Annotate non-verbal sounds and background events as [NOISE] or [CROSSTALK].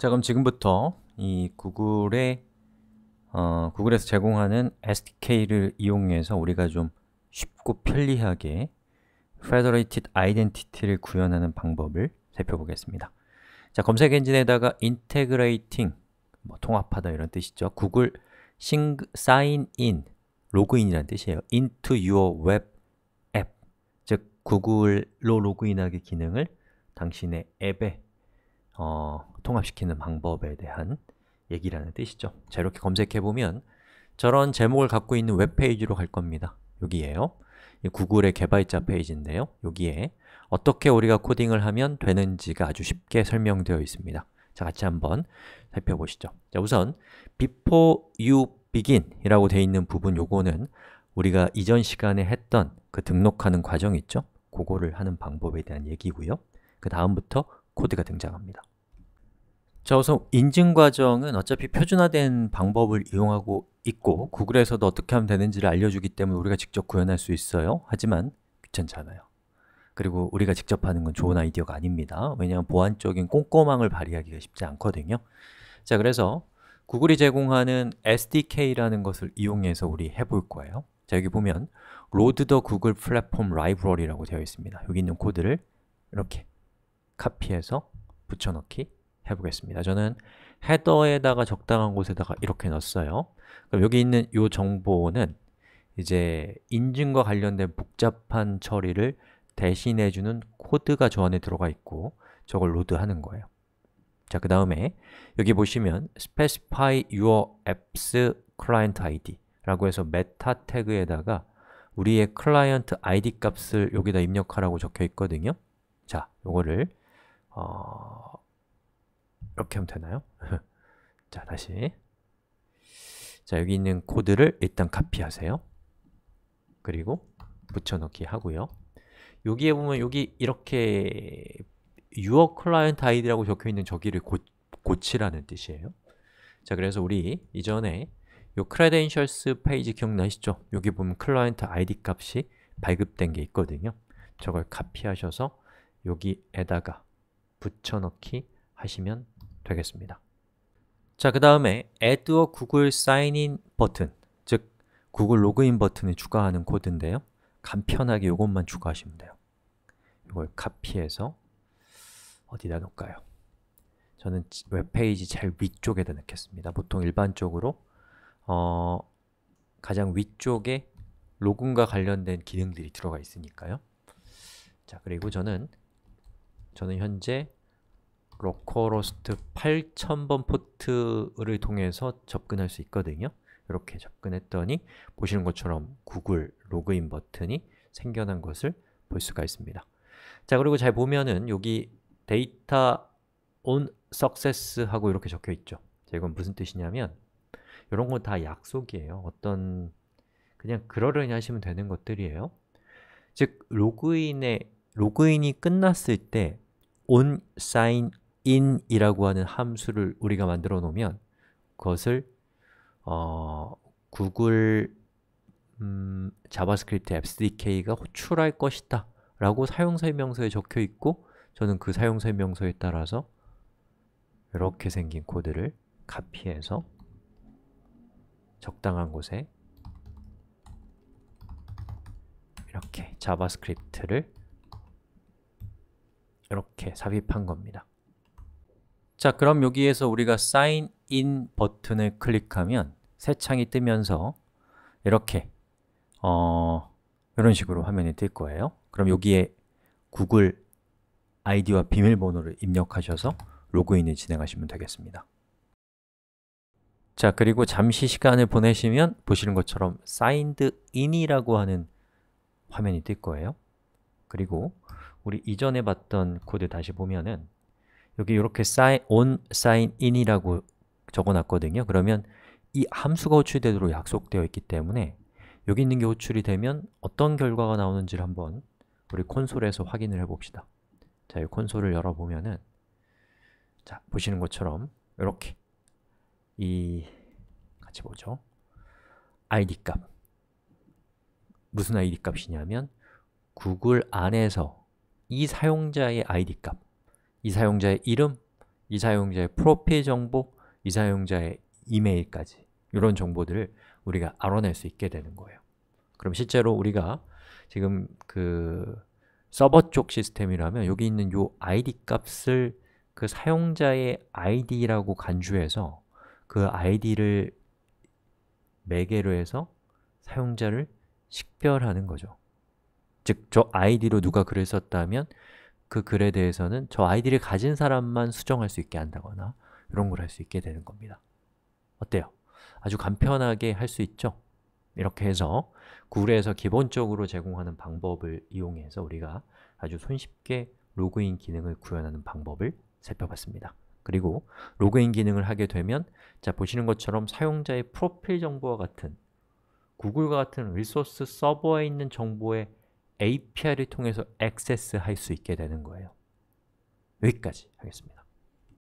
자 그럼 지금부터 이 구글의 어, 구글에서 제공하는 SDK를 이용해서 우리가 좀 쉽고 편리하게 Federated Identity를 구현하는 방법을 살펴보겠습니다 자, 검색 엔진에다가 Integrating, 뭐 통합하다 이런 뜻이죠 구글 Sign In, 로그인이란 뜻이에요 Into your web app 즉 구글로 로그인하기 기능을 당신의 앱에 어, 통합시키는 방법에 대한 얘기라는 뜻이죠 자 이렇게 검색해보면 저런 제목을 갖고 있는 웹페이지로 갈 겁니다 여기에요 구글의 개발자 페이지인데요 여기에 어떻게 우리가 코딩을 하면 되는지가 아주 쉽게 설명되어 있습니다 자 같이 한번 살펴보시죠 자 우선 before you begin 이라고 되어 있는 부분 요거는 우리가 이전 시간에 했던 그 등록하는 과정 있죠? 그거를 하는 방법에 대한 얘기고요 그 다음부터 코드가 등장합니다 자 우선 인증 과정은 어차피 표준화된 방법을 이용하고 있고 구글에서도 어떻게 하면 되는지를 알려주기 때문에 우리가 직접 구현할 수 있어요 하지만 귀찮잖아요 그리고 우리가 직접 하는 건 좋은 아이디어가 아닙니다 왜냐하면 보안적인 꼼꼼함을 발휘하기가 쉽지 않거든요 자 그래서 구글이 제공하는 SDK라는 것을 이용해서 우리 해볼 거예요 자 여기 보면 로드 더 구글 플랫폼 라이브러리라고 되어 있습니다 여기 있는 코드를 이렇게 카피해서 붙여넣기 해보겠습니다. 저는 헤더에다가 적당한 곳에다가 이렇게 넣었어요. 그럼 여기 있는 이 정보는 이제 인증과 관련된 복잡한 처리를 대신해주는 코드가 저 안에 들어가 있고 저걸 로드하는 거예요. 자, 그 다음에 여기 보시면 specify your apps client id 라고 해서 메타 태그에다가 우리의 클라이언트 id 값을 여기다 입력하라고 적혀 있거든요. 자, 요거를 어, 이렇게 하면 되나요? [LAUGHS] 자, 다시 자, 여기 있는 코드를 일단 카피하세요 그리고 붙여넣기 하고요 여기에 보면 여기 이렇게 유어 클라이언트 e n t id라고 적혀있는 저기를 고, 고치라는 뜻이에요 자, 그래서 우리 이전에 요크 r e d e n t 페이지 기억나시죠? 여기 보면 클라이언트 id 값이 발급된 게 있거든요 저걸 카피하셔서 여기에다가 붙여넣기 하시면 되겠습니다. 자, 그 다음에 Add a Google Sign In 버튼 즉, 구글 로그인 버튼을 추가하는 코드인데요. 간편하게 이것만 추가하시면 돼요. 이걸 카피해서 어디다 놓을까요? 저는 웹페이지 제일 위쪽에다 넣겠습니다. 보통 일반적으로 어, 가장 위쪽에 로그인과 관련된 기능들이 들어가 있으니까요. 자, 그리고 저는 저는 현재 로컬호스트 8000번 포트를 통해서 접근할 수 있거든요 이렇게 접근했더니 보시는 것처럼 구글 로그인 버튼이 생겨난 것을 볼 수가 있습니다 자 그리고 잘 보면은 여기 데이터 온 석세스 하고 이렇게 적혀 있죠 자 이건 무슨 뜻이냐면 이런 건 다 약속이에요 어떤 그냥 그러려니 하시면 되는 것들이에요 즉 로그인에 로그인이 끝났을 때 온사인 in이라고 하는 함수를 우리가 만들어 놓으면 그것을 어, 구글 음, 자바스크립트 SDK가 호출할 것이다 라고 사용설명서에 적혀 있고 저는 그 사용설명서에 따라서 이렇게 생긴 코드를 카피해서 적당한 곳에 이렇게 자바스크립트를 이렇게 삽입한 겁니다 자, 그럼 여기에서 우리가 sign in 버튼을 클릭하면 새 창이 뜨면서 이렇게 어, 이런 식으로 화면이 뜰 거예요. 그럼 여기에 구글 아이디와 비밀번호를 입력하셔서 로그인을 진행하시면 되겠습니다. 자, 그리고 잠시 시간을 보내시면 보시는 것처럼 signed in이라고 하는 화면이 뜰 거예요. 그리고 우리 이전에 봤던 코드 다시 보면은 여기 이렇게 sign on, sign in이라고 적어놨거든요. 그러면 이 함수가 호출되도록 약속되어 있기 때문에 여기 있는 게 호출이 되면 어떤 결과가 나오는지를 한번 우리 콘솔에서 확인을 해봅시다. 자, 이 콘솔을 열어보면은 자, 보시는 것처럼 이렇게 이 같이 보죠. id 값 무슨 id 값이냐면 구글 안에서 이 사용자의 id 값이 사용자의 이름, 이 사용자의 프로필 정보, 이 사용자의 이메일까지 이런 정보들을 우리가 알아낼 수 있게 되는 거예요 그럼 실제로 우리가 지금 그 서버 쪽 시스템이라면 여기 있는 요 id 값을 그 사용자의 id라고 간주해서 그 id를 매개로 해서 사용자를 식별하는 거죠 즉, 저 id로 누가 글을 썼다면 그 글에 대해서는 저 아이디를 가진 사람만 수정할 수 있게 한다거나 이런 걸 할 수 있게 되는 겁니다 어때요? 아주 간편하게 할 수 있죠? 이렇게 해서 구글에서 기본적으로 제공하는 방법을 이용해서 우리가 아주 손쉽게 로그인 기능을 구현하는 방법을 살펴봤습니다 그리고 로그인 기능을 하게 되면 자 보시는 것처럼 사용자의 프로필 정보와 같은 구글과 같은 리소스 서버에 있는 정보에 API를 통해서 액세스할 수 있게 되는 거예요. 여기까지 하겠습니다.